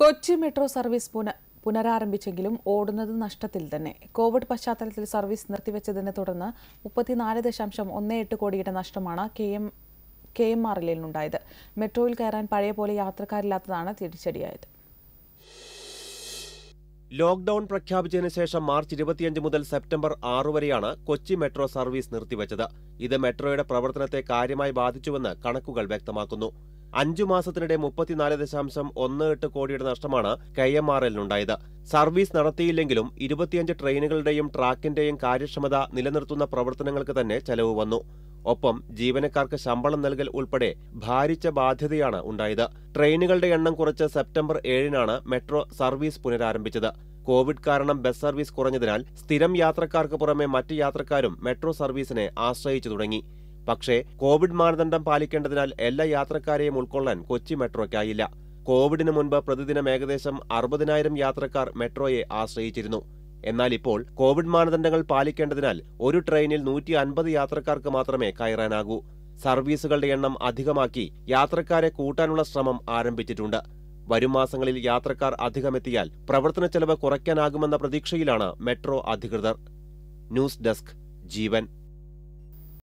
Kochi metro service പുന പുനരാരംഭിച്ചെങ്കിലും ഓടുന്നത് നഷ്ടത്തിൽ തന്നെ കോവിഡ് പശ്ചാത്തലത്തിൽ സർവീസ് നിർത്തിവെച്ചതിനെ തുടർന്ന് മുപ്പത്തിനാല് ദശാംശം ഒന്ന് എട്ട് കോടിയുടെ നഷ്ടമാണ് K M K M R എല്ലിനുണ്ടായത് മെട്രോയിൽ കയറാൻ പഴയ പോലെ യാത്രക്കാരില്ലാത്തതാണ് തിരിച്ചടിയായത് ലോക്ക്ഡൌൺ പ്രഖ്യാപിച്ചതിന് ശേഷം മാർച്ച് ഇരുപത്തിയഞ്ച് മുതൽ സെപ്റ്റംബർ ആറു വരെയാണ് കൊച്ചി മെട്രോ സർവീസ് നിർത്തിവച്ചത് ഇത് മെട്രോയുടെ പ്രവർത്തനത്തെ കാര്യമായി ബാധിച്ചുവെന്ന് കണക്കുകൾ വ്യക്തമാക്കുന്നു അഞ്ചു മാസത്തിനിടെ മുപ്പത്തിനാല് ദശാംശം ഒന്ന് എട്ട് കോടിയുടെ നഷ്ടമാണ് കെ എം ആർ എല്ലിനുണ്ടായത് സർവീസ് നടത്തിയില്ലെങ്കിലും ഇരുപത്തിയഞ്ച് ട്രെയിനുകളുടെയും ട്രാക്കിന്റെയും കാര്യക്ഷമത നിലനിർത്തുന്ന പ്രവർത്തനങ്ങൾക്ക് തന്നെ ചെലവ് വന്നു ഒപ്പം ജീവനക്കാർക്ക് ശമ്പളം നൽകൽ ഉൾപ്പെടെ ഭാരിച്ച ബാധ്യതയാണ് ഉണ്ടായത് ട്രെയിനുകളുടെ എണ്ണം കുറച്ച് സെപ്റ്റംബർ ഏഴിനാണ് മെട്രോ സർവീസ് പുനരാരംഭിച്ചത് കോവിഡ് കാരണം ബസ് സർവീസ് കുറഞ്ഞതിനാൽ സ്ഥിരം യാത്രക്കാർക്ക് പുറമെ മറ്റ് യാത്രക്കാരും മെട്രോ സർവീസിനെ ആശ്രയിച്ചു തുടങ്ങി പക്ഷേ കോവിഡ് മാനദണ്ഡം പാലിക്കേണ്ടതിനാൽ എല്ലാ യാത്രക്കാരെയും ഉൾക്കൊള്ളാൻ കൊച്ചി മെട്രോയ്ക്കായില്ല കോവിഡിന് മുൻപ് പ്രതിദിനം ഏകദേശം അറുപതിനായിരം യാത്രക്കാർ മെട്രോയെ ആശ്രയിച്ചിരുന്നു എന്നാൽ ഇപ്പോൾ കോവിഡ് മാനദണ്ഡങ്ങൾ പാലിക്കേണ്ടതിനാൽ ഒരു ട്രെയിനിൽ നൂറ്റി അൻപത് യാത്രക്കാർക്ക് മാത്രമേ കയറാനാകൂ സർവീസുകളുടെ എണ്ണം അധികമാക്കി യാത്രക്കാരെ കൂട്ടാനുള്ള ശ്രമം ആരംഭിച്ചിട്ടുണ്ട് വരും മാസങ്ങളിൽ യാത്രക്കാർ അധികമെത്തിയാൽ പ്രവർത്തന ചെലവ് കുറയ്ക്കാനാകുമെന്ന പ്രതീക്ഷയിലാണ് മെട്രോ അധികൃതർ ന്യൂസ് ഡെസ്ക് ജീവൻ